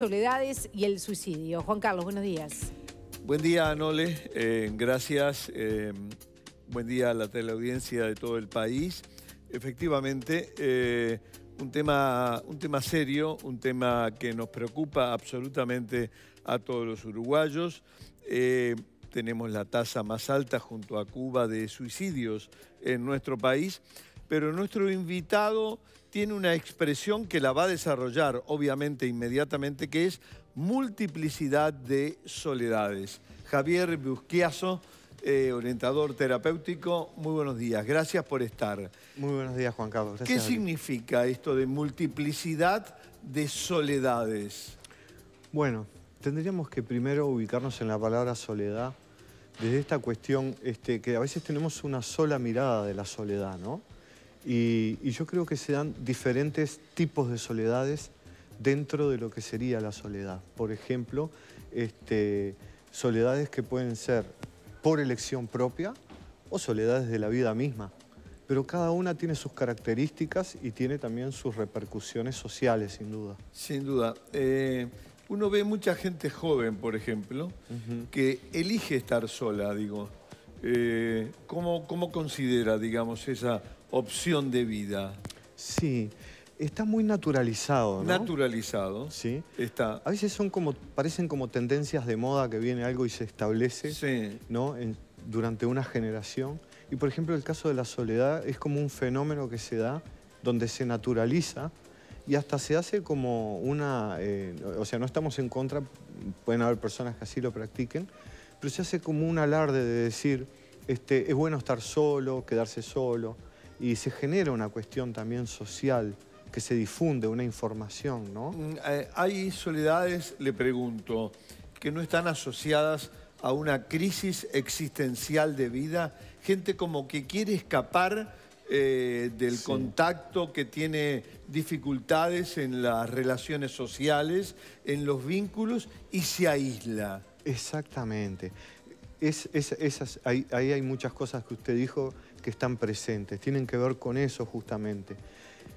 soledades y el suicidio. Juan Carlos, buenos días. Buen día, Anole. Eh, gracias. Eh, buen día a la teleaudiencia de todo el país. Efectivamente, eh, un, tema, un tema serio, un tema que nos preocupa absolutamente a todos los uruguayos. tenemos la tasa más alta junto a Cuba de suicidios en nuestro país, pero nuestro invitado tiene una expresión que la va a desarrollar, obviamente, inmediatamente, que es multiplicidad de soledades. Javier Busquiazo, eh, orientador terapéutico, muy buenos días, gracias por estar. Muy buenos días, Juan Carlos. ¿Qué significa esto de multiplicidad de soledades? Bueno, tendríamos que primero ubicarnos en la palabra soledad, desde esta cuestión este, que a veces tenemos una sola mirada de la soledad, ¿no? Y, yo creo que se dan diferentes tipos de soledades dentro de lo que sería la soledad. Por ejemplo, este, soledades que pueden ser por elección propia o soledades de la vida misma. Pero cada una tiene sus características y tiene también sus repercusiones sociales, sin duda. Sin duda. Eh, uno ve mucha gente joven, por ejemplo, que elige estar sola, digo. Eh, ¿cómo, ¿Cómo considera, digamos, esa opción de vida? Sí, está muy naturalizado, ¿no? Naturalizado. Sí. Está. A veces son como, parecen como tendencias de moda que viene algo y se establece, ¿no? durante una generación. Y por ejemplo, el caso de la soledad es como un fenómeno que se da donde se naturaliza y hasta se hace como una... Eh, o sea, no estamos en contra, pueden haber personas que así lo practiquen, pero se hace como un alarde de decir, este, es bueno estar solo, quedarse solo, y se genera una cuestión también social que se difunde, una información, ¿no? Mm, eh, hay soledades, le pregunto, que no están asociadas a una crisis existencial de vida, gente como que quiere escapar eh, del contacto, que tiene dificultades en las relaciones sociales, en los vínculos y se aísla. Exactamente. Es, esas, ahí, hay muchas cosas que usted dijo que están presentes, tienen que ver con eso justamente.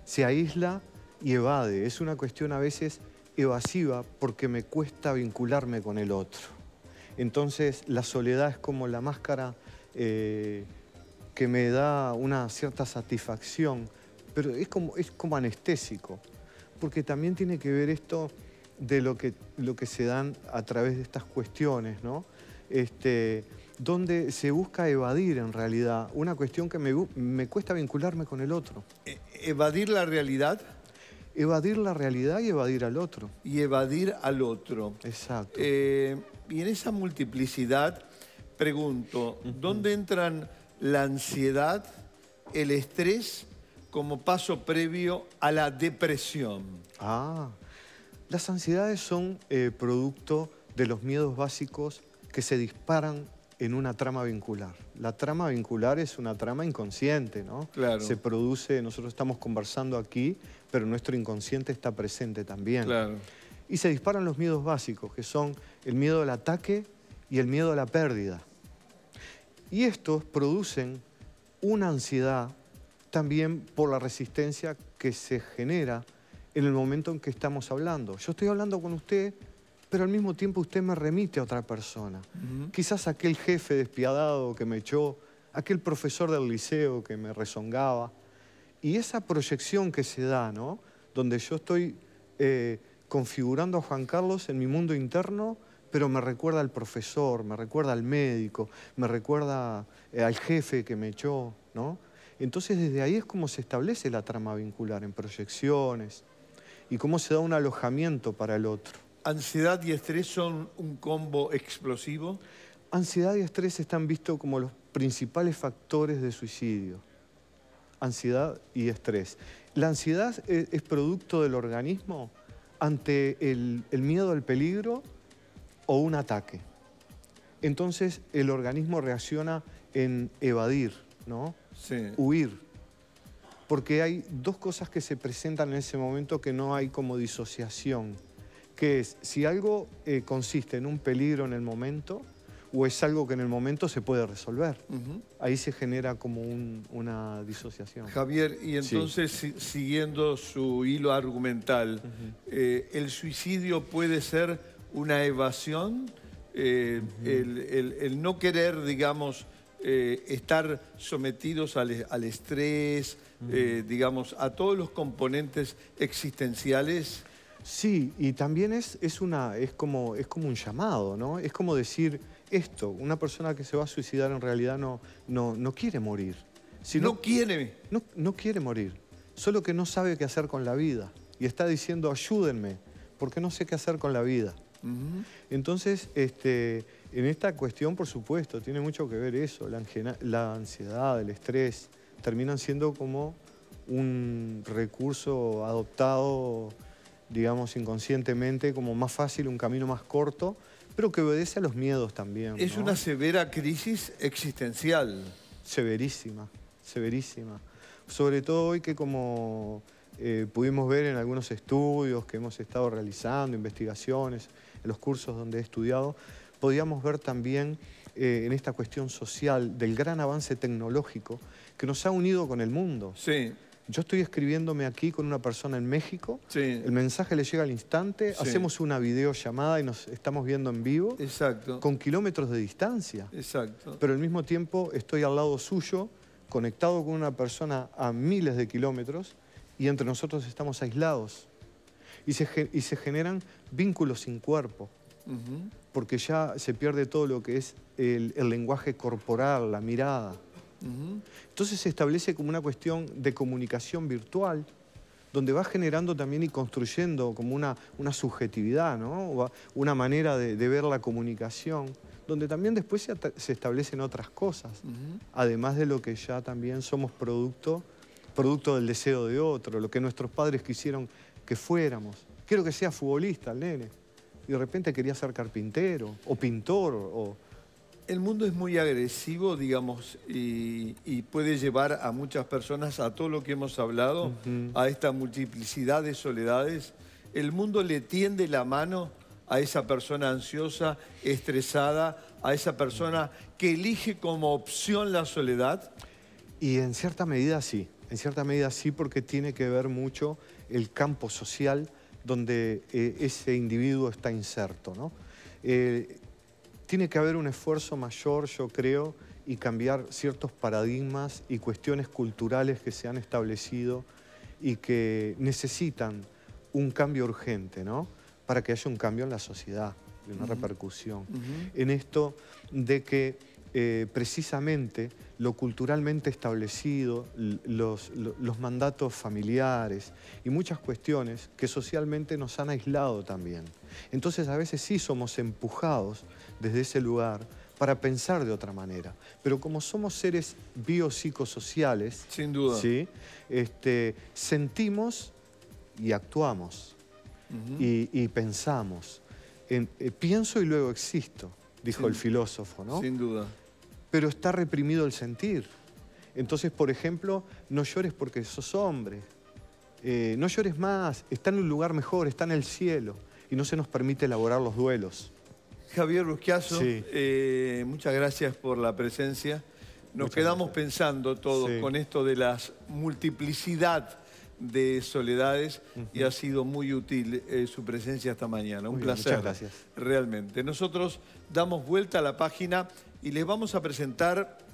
Se aísla y evade. Es una cuestión a veces evasiva porque me cuesta vincularme con el otro. Entonces la soledad es como la máscara eh, que me da una cierta satisfacción, pero es como, es como anestésico, porque también tiene que ver esto de lo que, lo que se dan a través de estas cuestiones, ¿no? Este, donde se busca evadir en realidad una cuestión que me, cuesta vincularme con el otro. E, ¿Evadir la realidad? Evadir la realidad y evadir al otro. Y evadir al otro. Exacto. Eh, y en esa multiplicidad, pregunto, ¿dónde entran la ansiedad, el estrés como paso previo a la depresión? Ah. Las ansiedades son eh, producto de los miedos básicos que se disparan en una trama vincular. La trama vincular es una trama inconsciente, ¿no? Claro. Se produce, nosotros estamos conversando aquí, pero nuestro inconsciente está presente también. Claro. Y se disparan los miedos básicos, que son el miedo al ataque y el miedo a la pérdida. Y estos producen una ansiedad también por la resistencia que se genera en el momento en que estamos hablando. Yo estoy hablando con usted, pero al mismo tiempo usted me remite a otra persona. quizás a Quizás aquel jefe despiadado que me echó, aquel profesor del liceo que me rezongaba. Y esa proyección que se da, ¿no? Donde yo estoy eh, configurando a Juan Carlos en mi mundo interno, pero me recuerda al profesor, me recuerda al médico, me recuerda eh, al jefe que me echó, ¿no? Entonces desde ahí es como se establece la trama vincular en proyecciones, y cómo se da un alojamiento para el otro. ¿Ansiedad y estrés son un combo explosivo? Ansiedad y estrés están vistos como los principales factores de suicidio. Ansiedad y estrés. La ansiedad e-, es, producto del organismo ante el, miedo al peligro o un ataque. Entonces el organismo reacciona en evadir, ¿no? Sí. Huir porque hay dos cosas que se presentan en ese momento que no hay como disociación, que es si algo eh, consiste en un peligro en el momento o es algo que en el momento se puede resolver. Ahí se genera como una disociación. Javier, y entonces siguiendo su hilo argumental, eh, ¿el suicidio puede ser una evasión? Eh, el, no querer, digamos, estar sometidos al estrés, eh, digamos, a todos los componentes existenciales. Sí, y también es, es, una, es, como, es como un llamado, ¿no? Es como decir esto, una persona que se va a suicidar en realidad no, no, no quiere morir. no, quiere. No, no quiere morir, solo que no sabe qué hacer con la vida. Y está diciendo, ayúdenme, porque no sé qué hacer con la vida. Entonces, este, en esta cuestión, por supuesto, tiene mucho que ver eso, la, la ansiedad, el estrés, terminan siendo como un recurso adoptado, digamos, inconscientemente, como más fácil, un camino más corto, pero que obedece a los miedos también. Es una severa crisis existencial. Severísima, severísima. Sobre todo hoy que como eh, pudimos ver en algunos estudios que hemos estado realizando, investigaciones, en los cursos donde he estudiado, podíamos ver también eh, en esta cuestión social, del gran avance tecnológico que nos ha unido con el mundo. Sí. Yo estoy escribiéndome aquí con una persona en México, el mensaje le llega al instante, hacemos una videollamada y nos estamos viendo en vivo. Con kilómetros de distancia. Exacto. Pero al mismo tiempo estoy al lado suyo, conectado con una persona a miles de kilómetros y entre nosotros estamos aislados. y se generan vínculos sin cuerpo porque ya se pierde todo lo que es el, lenguaje corporal, la mirada. Entonces se establece como una cuestión de comunicación virtual, donde va generando también y construyendo como una, una subjetividad, una manera de, ver la comunicación, donde también después se, establecen otras cosas, además de lo que ya también somos producto, producto del deseo de otro, lo que nuestros padres quisieron que fuéramos. Quiero que sea futbolista el nene de repente quería ser carpintero o pintor o... El mundo es muy agresivo, digamos, y, puede llevar a muchas personas, a todo lo que hemos hablado, a esta multiplicidad de soledades. El mundo le tiende la mano a esa persona ansiosa, estresada, a esa persona que elige como opción la soledad. Y en cierta medida sí, en cierta medida sí, porque tiene que ver mucho el campo social, donde eh, ese individuo está inserto. ¿no? Eh, tiene que haber un esfuerzo mayor, yo creo, y cambiar ciertos paradigmas y cuestiones culturales que se han establecido y que necesitan un cambio urgente, ¿no? Para que haya un cambio en la sociedad, una repercusión. En esto de que eh, precisamente lo culturalmente establecido, los, mandatos familiares y muchas cuestiones que socialmente nos han aislado también. Entonces a veces sí somos empujados desde ese lugar para pensar de otra manera. Pero como somos seres biopsicosociales, sin duda, ¿sí? este, sentimos y actuamos y, pensamos. Eh, pienso y luego existo dijo el filósofo, ¿no? Sin duda. Pero está reprimido el sentir. Entonces, por ejemplo, no llores porque sos hombre. Eh, no llores más, está en un lugar mejor, está en el cielo. Y no se nos permite elaborar los duelos. Javier Rusquiazo, eh, muchas gracias por la presencia. Nos quedamos pensando todos con esto de la multiplicidad de Soledades y ha sido muy útil eh, su presencia esta mañana. Un placer. muchas gracias. Realmente. Nosotros damos vuelta a la página y les vamos a presentar...